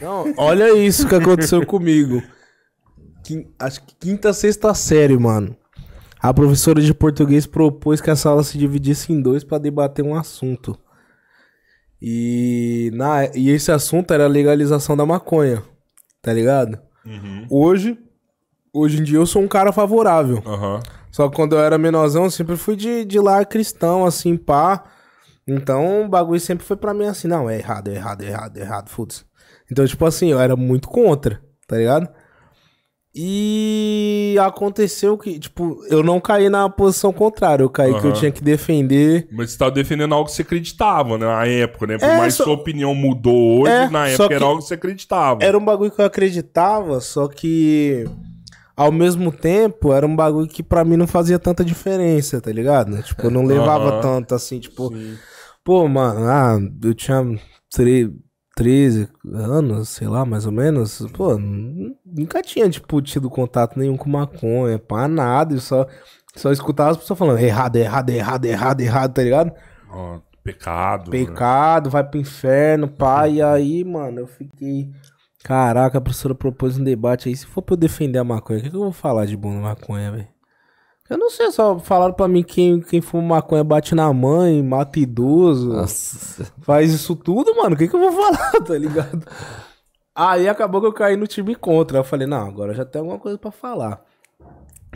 Não, olha isso que aconteceu comigo. acho que quinta, sexta série, mano. A professora de português propôs que a sala se dividisse em dois para debater um assunto. E, na, e esse assunto era a legalização da maconha, tá ligado? Uhum. Hoje, hoje em dia eu sou um cara favorável. Uhum. Só que quando eu era menorzão, eu sempre fui de, de lá cristão, assim, pá. Então o bagulho sempre foi pra mim assim, não, é errado, é errado, é errado, é errado, foda-se. Então, tipo assim, eu era muito contra, tá ligado? E aconteceu que, tipo, eu não caí na posição contrária, eu caí uhum. que eu tinha que defender. Mas você tava tá defendendo algo que você acreditava né, na época, né? Por é, mais só... sua opinião mudou hoje, é, na época era algo que você acreditava. Era um bagulho que eu acreditava, só que ao mesmo tempo era um bagulho que para mim não fazia tanta diferença, tá ligado? Tipo, eu não levava uhum. tanto assim, tipo, Sim. pô, mano, ah, eu tinha, seria 13 anos, sei lá, mais ou menos, pô, nunca tinha, tipo, tido contato nenhum com maconha, pá, nada, e só, só escutava as pessoas falando errado, errado, errado, errado, errado, tá ligado? Oh, pecado. Pecado, né? vai pro inferno, pá, e aí, mano, eu fiquei. Caraca, a professora propôs um debate aí. Se for pra eu defender a maconha, o que, que eu vou falar de bom na maconha, velho? Eu não sei, só falaram pra mim que quem, quem fuma maconha bate na mãe, mata idoso, Nossa. faz isso tudo, mano. O que, que eu vou falar, tá ligado? Aí acabou que eu caí no time contra. Eu falei, não, agora já tem alguma coisa para falar.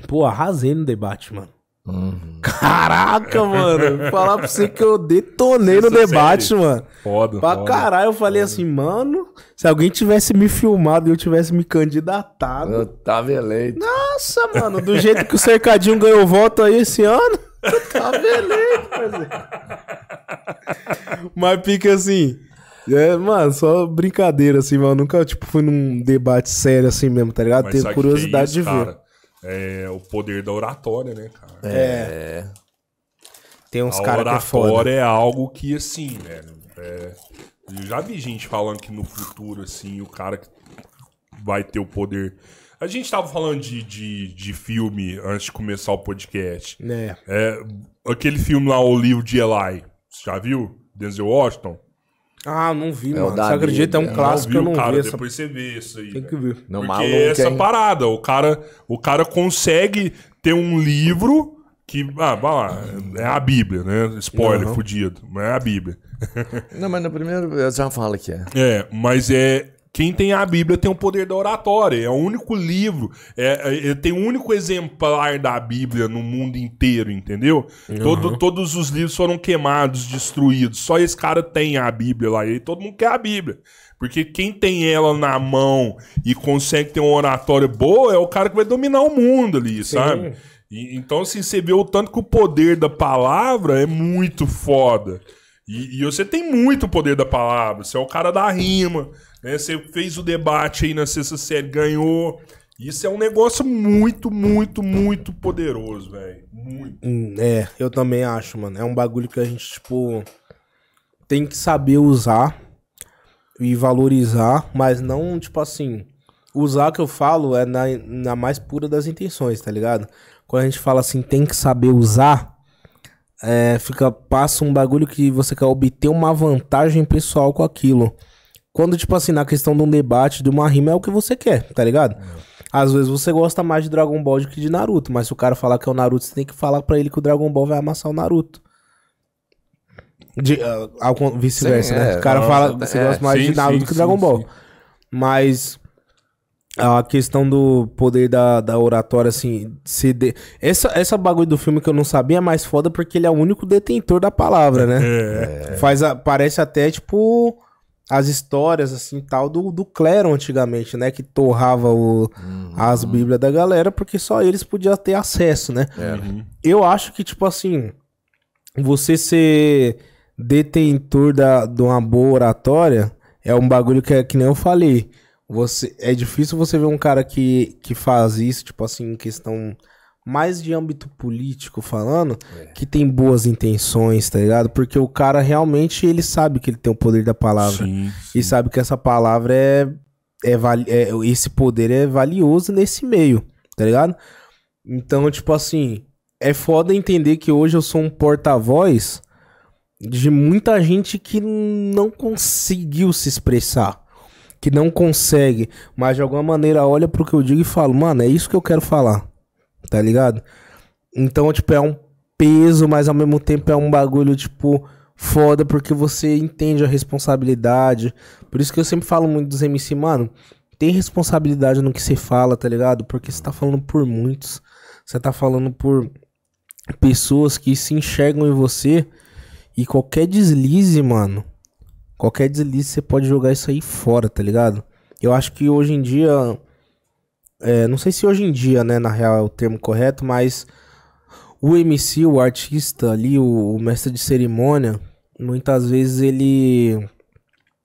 Pô, arrasei no debate, mano. Uhum. Caraca, mano. Falar pra você que eu detonei Isso no debate, sério? mano. Foda. Pra foda, caralho, eu falei foda. assim, mano. Se alguém tivesse me filmado e eu tivesse me candidatado. Eu tava eleito. Nossa, mano. Do jeito que o Cercadinho ganhou voto aí esse ano. Eu tava eleito, mas... É. mas fica assim. É, mano, só brincadeira, assim, mano. Eu nunca, tipo, fui num debate sério assim mesmo, tá ligado? Mas Tenho curiosidade é isso, de ver. É o poder da oratória, né, cara? É. é. Tem uns caras que é foda. é algo que, assim, né É... Eu já vi gente falando que no futuro, assim, o cara que vai ter o poder. A gente tava falando de, de, de filme antes de começar o podcast. Né? É, aquele filme lá, O Livro de Eli. Você já viu? Denzel Washington. Ah, não vi, é mano. Você acredita? É um né? clássico que eu não cara, vi. Essa... Depois você vê isso aí. Tem que ver. Não, Porque é essa hein? parada. O cara, o cara consegue ter um livro que. Ah, vai lá. É a Bíblia, né? Spoiler, uhum. fudido. Mas é a Bíblia. não, mas no primeiro eu já falo que é. É, mas é. Quem tem a Bíblia tem o poder da oratória. É o único livro, é, é tem o único exemplar da Bíblia no mundo inteiro, entendeu? Uhum. Todo, todos os livros foram queimados, destruídos. Só esse cara tem a Bíblia lá. E todo mundo quer a Bíblia. Porque quem tem ela na mão e consegue ter uma oratória boa é o cara que vai dominar o mundo ali, Sim. sabe? E, então, assim, você vê o tanto que o poder da palavra é muito foda. E, e, você tem muito poder da palavra. Você é o cara da rima, né? Você fez o debate aí na sexta série, ganhou. Isso é um negócio muito, muito, muito poderoso, velho. Muito. Hum, é, eu também acho, mano. É um bagulho que a gente, tipo, tem que saber usar e valorizar, mas não, tipo assim, usar que eu falo é na, na mais pura das intenções, tá ligado? Quando a gente fala assim, tem que saber usar, é, fica, passa um bagulho que você quer obter uma vantagem pessoal com aquilo. Quando, tipo assim, na questão de um debate, de uma rima, é o que você quer, tá ligado? É. Às vezes você gosta mais de Dragon Ball do que de Naruto, mas se o cara falar que é o Naruto, você tem que falar para ele que o Dragon Ball vai amassar o Naruto. De, uh, vice-versa, né? É, o cara não, fala que é, você é, gosta mais sim, de Naruto sim, que Dragon sim, Ball. Mas a questão do poder da, da oratória, assim, se de... essa, essa bagulho do filme que eu não sabia é mais foda porque ele é o único detentor da palavra, né? É. Faz a, parece até, tipo, as histórias, assim, tal, do, do clero antigamente, né? Que torrava o, uhum. as bíblias da galera, porque só eles podiam ter acesso, né? É. Uhum. Eu acho que, tipo assim, você ser detentor da, de uma boa oratória é um bagulho que, é, que nem eu falei. Você, é difícil você ver um cara que, que faz isso, tipo assim, em questão mais de âmbito político falando, é. que tem boas intenções, tá ligado? Porque o cara realmente ele sabe que ele tem o poder da palavra. Sim, sim. E sabe que essa palavra é, é, é, Esse poder é valioso nesse meio, tá ligado? Então, tipo assim, é foda entender que hoje eu sou um porta-voz de muita gente que não conseguiu se expressar. Que não consegue, mas de alguma maneira olha pro que eu digo e fala, mano, é isso que eu quero falar Tá ligado? Então, tipo, é um peso, mas ao mesmo tempo é um bagulho, tipo, foda, porque você entende a responsabilidade. Por isso que eu sempre falo muito dos MC, mano. Tem responsabilidade no que você fala, tá ligado? Porque você tá falando por muitos. Você tá falando por pessoas que se enxergam em você. E qualquer deslize, mano. Qualquer deslize você pode jogar isso aí fora, tá ligado? Eu acho que hoje em dia é, não sei se hoje em dia, né, na real é o termo correto, mas o MC, o artista ali, o, o mestre de cerimônia, muitas vezes ele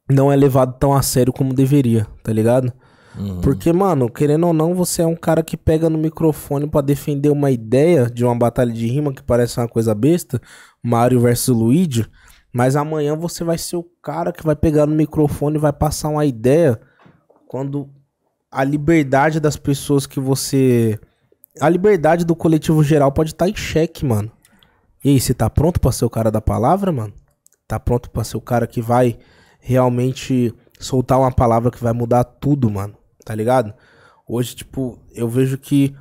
não é levado tão a sério como deveria, tá ligado? Uhum. Porque, mano, querendo ou não, você é um cara que pega no microfone para defender uma ideia de uma batalha de rima que parece uma coisa besta, Mario versus Luigi, mas amanhã você vai ser o cara que vai pegar no microfone e vai passar uma ideia quando a liberdade das pessoas que você. A liberdade do coletivo geral pode estar tá em xeque, mano. E aí, você tá pronto pra ser o cara da palavra, mano? Tá pronto pra ser o cara que vai realmente soltar uma palavra que vai mudar tudo, mano? Tá ligado? Hoje, tipo, eu vejo que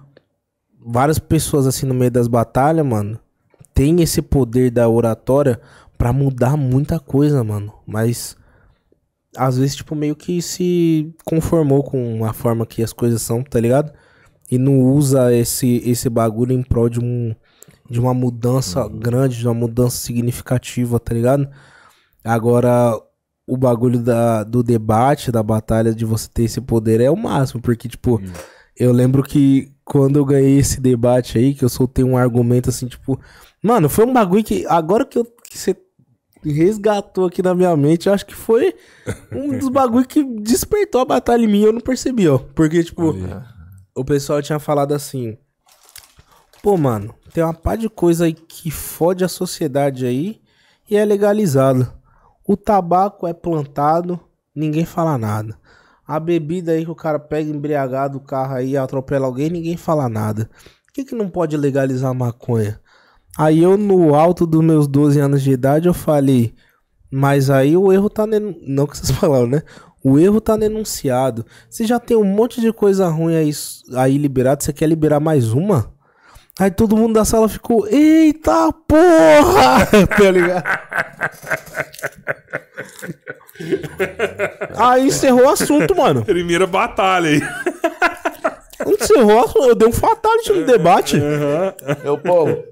várias pessoas assim no meio das batalhas, mano, tem esse poder da oratória para mudar muita coisa, mano. Mas às vezes, tipo, meio que se conformou com a forma que as coisas são, tá ligado? E não usa esse, esse bagulho em prol de, um, de uma mudança uhum. grande, de uma mudança significativa, tá ligado? Agora, o bagulho da, do debate, da batalha, de você ter esse poder é o máximo, porque, tipo, uhum. eu lembro que quando eu ganhei esse debate aí, que eu soltei um argumento assim, tipo, mano, foi um bagulho que, agora que eu. Que você resgatou aqui na minha mente. Eu acho que foi um dos bagulhos que despertou a batalha em mim. Eu não percebi, ó. Porque, tipo, o pessoal tinha falado assim: pô, mano, tem uma pá de coisa aí que fode a sociedade aí e é legalizado. O tabaco é plantado, ninguém fala nada. A bebida aí que o cara pega embriagado o carro aí, atropela alguém, ninguém fala nada. Por que, que não pode legalizar a maconha? Aí eu, no alto dos meus 12 anos de idade, eu falei, mas aí o erro tá. Nenu... Não que vocês falaram, né? O erro tá denunciado. Você já tem um monte de coisa ruim aí, aí liberado, você quer liberar mais uma? Aí todo mundo da sala ficou, eita porra! tá ligado? aí encerrou o assunto, mano. Primeira batalha aí. Não se enrola, eu dei um fatality no debate. É Meu povo.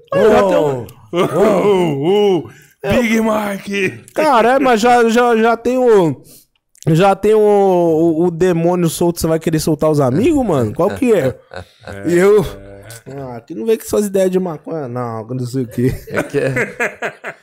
É. Big Mike! Cara, é, mas já, já, já tem o. Já tem o, o, o, demônio solto, você vai querer soltar os amigos, mano? Qual que é? é. eu. Ah, aqui não vem com suas ideias de maconha, não, não sei o quê. É que é.